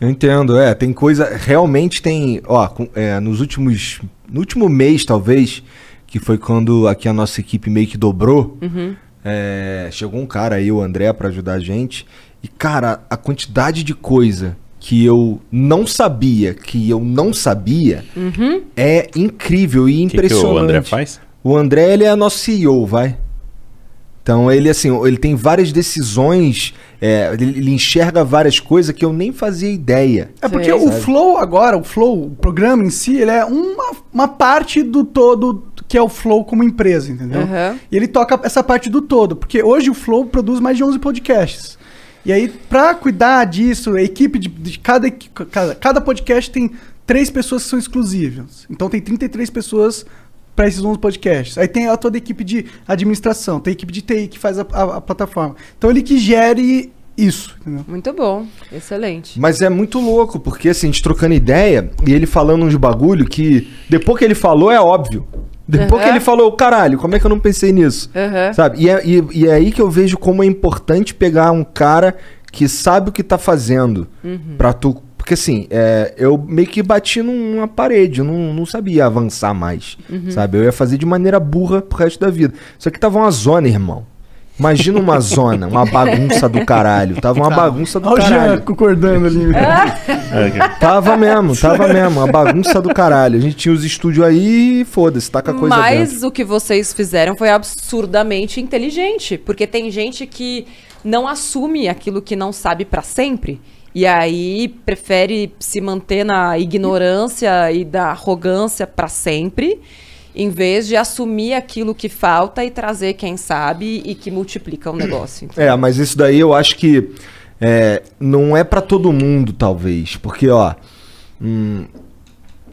Eu entendo, é. Tem coisa. Realmente tem. Ó, é, nos últimos. No último mês, talvez, que foi quando aqui a nossa equipe meio que dobrou. Uhum. É, chegou um cara aí, o André, para ajudar a gente. E, cara, a quantidade de coisa que eu não sabia, que eu não sabia, uhum. é incrível e impressionante. Que que o André faz? O André, ele é nosso CEO, vai. Então ele assim, ele tem várias decisões, é, ele, enxerga várias coisas que eu nem fazia ideia. É porque Sim, o sabe? flow agora, o flow, o programa em si, ele é uma, uma parte do todo que é o Flow como empresa, entendeu? Uhum. E ele toca essa parte do todo, porque hoje o Flow produz mais de 11 podcasts. E aí, para cuidar disso, a equipe de, de cada, cada, cada podcast tem três pessoas que são exclusivas. Então tem 33 pessoas para esses 11 podcasts. Aí tem a toda a equipe de administração, tem a equipe de TI que faz a, a, a plataforma. Então ele que gere isso, entendeu? Muito bom, excelente. Mas é muito louco, porque assim, a gente trocando ideia e ele falando uns bagulho que depois que ele falou é óbvio. Depois uhum. que ele falou, caralho, como é que eu não pensei nisso? Uhum. Sabe? E é, e, e é aí que eu vejo como é importante pegar um cara que sabe o que tá fazendo uhum. pra tu porque assim, é, eu meio que bati numa parede, eu não, não sabia avançar mais, uhum. sabe? Eu ia fazer de maneira burra pro resto da vida. Só que tava uma zona, irmão. Imagina uma zona, uma bagunça do caralho. Tava uma tá. bagunça do Olha caralho. Olha o concordando ali. Ah. É, tava mesmo, tava mesmo. Uma bagunça do caralho. A gente tinha os estúdios aí e foda-se, taca tá com a coisa Mas dentro. o que vocês fizeram foi absurdamente inteligente. Porque tem gente que não assume aquilo que não sabe para sempre. E aí prefere se manter na ignorância e da arrogância para sempre, em vez de assumir aquilo que falta e trazer quem sabe e que multiplica o negócio. É, mas isso daí eu acho que é, não é para todo mundo, talvez. Porque, ó. Hum,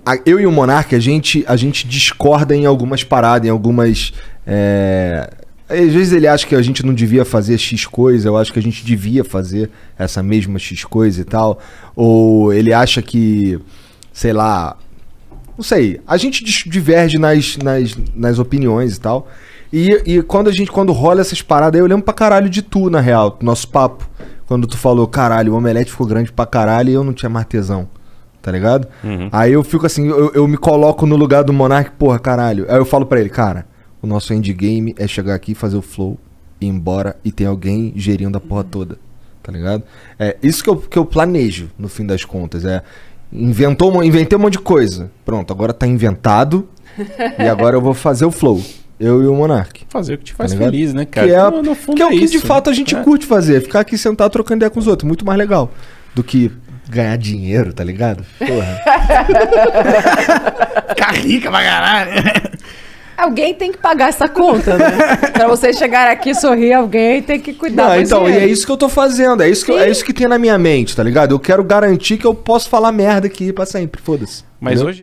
a, eu e o Monarca a gente, a gente discorda em algumas paradas, em algumas. É, às vezes ele acha que a gente não devia fazer X coisa, eu acho que a gente devia fazer essa mesma X coisa e tal. Ou ele acha que, sei lá. Não sei. A gente diverge nas, nas, nas opiniões e tal. E, e quando a gente, quando rola essas paradas, eu lembro pra caralho de tu, na real, nosso papo. Quando tu falou, caralho, o omelete ficou grande pra caralho e eu não tinha mais tesão tá ligado? Uhum. Aí eu fico assim, eu, eu, me coloco no lugar do Monark, porra, caralho. Aí eu falo para ele, cara, o nosso endgame é chegar aqui, fazer o flow, ir embora e ter alguém gerindo a porra uhum. toda. Tá ligado? É isso que eu, que eu planejo, no fim das contas. É. Inventou, inventei um monte de coisa. Pronto, agora tá inventado. e agora eu vou fazer o flow. Eu e o Monark. Fazer o que te tá faz tá feliz, né, cara? É que é, no, no é que é, é o que isso, de fato a gente né? curte fazer. É ficar aqui sentado trocando ideia com os outros. Muito mais legal do que ganhar dinheiro, tá ligado? Porra. Ficar rica pra caralho. Alguém tem que pagar essa conta, né? pra você chegar aqui e sorrir, alguém tem que cuidar. Não, então, dinheiro. e é isso que eu tô fazendo. É isso, que, é isso que tem na minha mente, tá ligado? Eu quero garantir que eu posso falar merda aqui pra sempre. Foda-se. Mas Entendeu? hoje.